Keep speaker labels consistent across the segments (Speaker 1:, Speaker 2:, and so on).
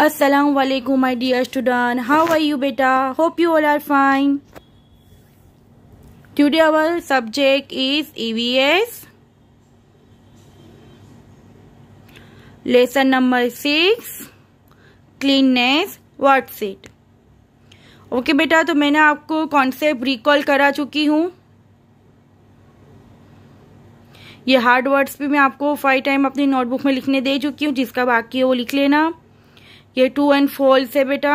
Speaker 1: असलम वालेकुम my dear student how are you बेटा hope you all are fine today our subject is EVS lesson number six cleanness what's okay बेटा तो मैंने आपको concept recall करा चुकी हूं ये हार्ड वर्ड्स भी मैं आपको फाइव टाइम अपनी नोटबुक में लिखने दे चुकी हूँ जिसका बाकी है वो लिख लेना ये टू एंड फोल्ड से बेटा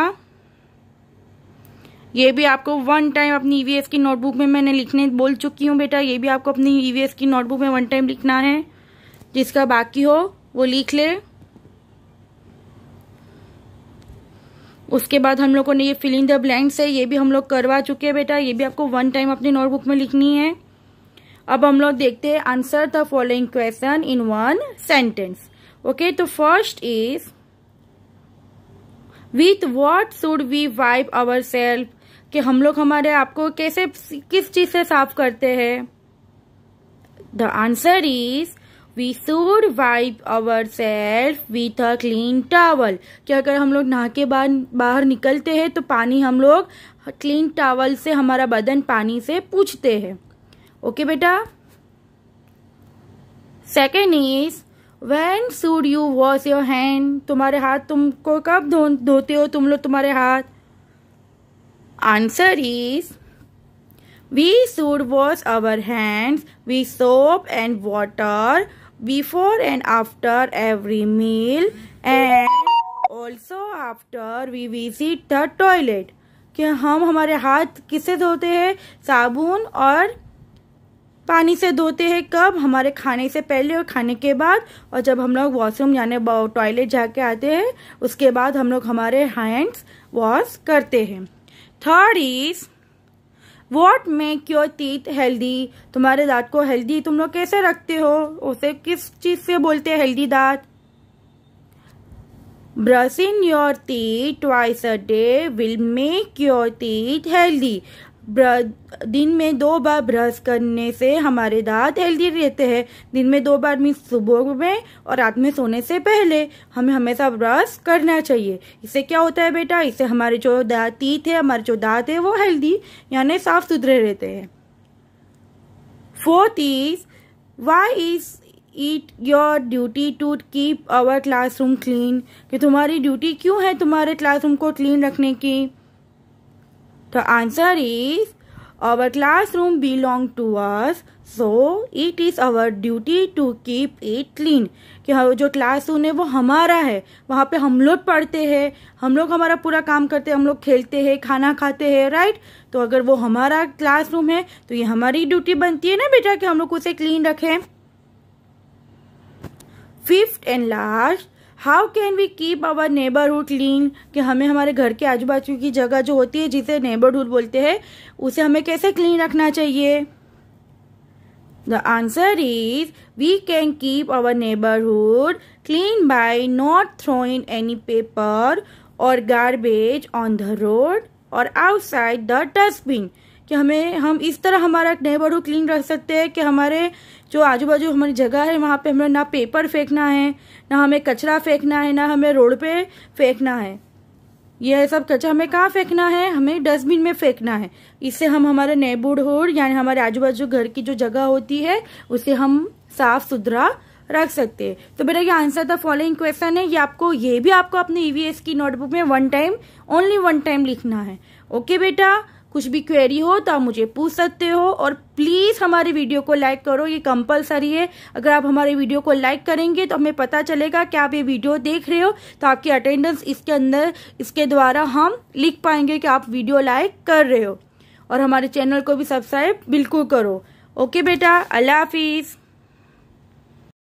Speaker 1: ये भी आपको वन टाइम अपनी ईवीएस e की नोटबुक में मैंने लिखने बोल चुकी हूँ बेटा ये भी आपको अपनी ईवीएस e की नोटबुक में वन टाइम लिखना है जिसका बाकी हो वो लिख ले उसके बाद हम लोगों ने ये फिलिंग द ब्लैंक्स है ये भी हम लोग करवा चुके हैं बेटा ये भी आपको वन टाइम अपनी नोटबुक में लिखनी है अब हम लोग देखते हैं answer the following question in one sentence okay तो first is with what should we wipe our self कि हम लोग हमारे आप को कैसे किस चीज से साफ करते हैं the answer is we should wipe our self with a clean towel कि अगर हम लोग नहा के बाद बाहर निकलते हैं तो पानी हम लोग क्लीन टावल से हमारा बदन पानी से पूछते हैं ओके okay, बेटा second is when should you wash your hand तुम्हारे हाथ तुमको कब धोते हो तुम लोग तुम्हारे हाथ answer is we should wash our hands we soap and water before and after every meal and also after we visit the toilet कि हम हमारे हाथ किससे धोते हैं साबुन और पानी से धोते हैं कब हमारे खाने से पहले और खाने के बाद और जब हम लोग वॉशरूम यानी टॉयलेट जाके आते हैं उसके बाद हम लोग हमारे हैंड्स वॉश करते हैं third is what make your teeth healthy तुम्हारे दांत को हेल्दी तुम लोग कैसे रखते हो उसे किस चीज से बोलते हैं हेल्दी दांत brushing your teeth twice a day will make your teeth healthy दिन में दो बार ब्रश करने से हमारे दांत हेल्दी रहते हैं दिन में दो बार मीन सुबह में और रात में सोने से पहले हमें हमेशा ब्रश करना चाहिए इससे क्या होता है बेटा इससे हमारे जो दाँत तीत है हमारे जो दांत है वो हेल्दी यानी साफ सुथरे रहते हैं fourth is why is it your duty to keep our classroom clean कि तुम्हारी ड्यूटी क्यों है तुम्हारे क्लासरूम को क्लीन रखने की The answer is our classroom belong to us so it is our duty to keep it clean कि हाँ, जो क्लासरूम है वो हमारा है वहाँ पे हम लोग पढ़ते हैं हम लोग हमारा पूरा काम करते हैं हम लोग खेलते हैं खाना खाते हैं राइट तो अगर वो हमारा क्लासरूम है तो ये हमारी ड्यूटी बनती है ना बेटा कि हम लोग उसे क्लीन रखें fifth and last how can we keep our neighbourhood clean कि हमें हमारे घर के आजू बाजू की जगह जो होती है जिसे नेबरहुड बोलते हैं उसे हमें कैसे क्लीन रखना चाहिए the answer is we can keep our neighbourhood clean by not throwing any paper और गार्बेज ऑन द रोड और आउटसाइड द डस्टबिन कि हमें हम इस तरह हमारा नेबर को क्लीन रख सकते हैं कि हमारे जो आजू बाजू हमारी जगह है वहाँ पे हमें ना पेपर फेंकना है ना हमें कचरा फेंकना है ना हमें रोड पे फेंकना है यह सब कचरा हमें कहाँ फेंकना है हमें डस्टबिन में फेंकना है इससे हम हमारे नेबरहुड यानी हमारे आजू बाजू घर की जो जगह होती है उसे हम साफ सुथरा रख सकते हैं तो मेरा ये आंसर द फॉलोइंग क्वेश्चन है ये आपको ये भी आपको अपने ईवीएस e की नोटबुक में one time only one time लिखना है ओके बेटा कुछ भी क्वेरी हो तो आप मुझे पूछ सकते हो और प्लीज़ हमारे वीडियो को लाइक करो ये कंपलसरी है अगर आप हमारे वीडियो को लाइक करेंगे तो हमें पता चलेगा कि आप ये वीडियो देख रहे हो तो आपकी अटेंडेंस इसके अंदर इसके द्वारा हम लिख पाएंगे कि आप वीडियो लाइक कर रहे हो और हमारे चैनल को भी सब्सक्राइब बिल्कुल करो ओके बेटा अल्लाह हाफिज़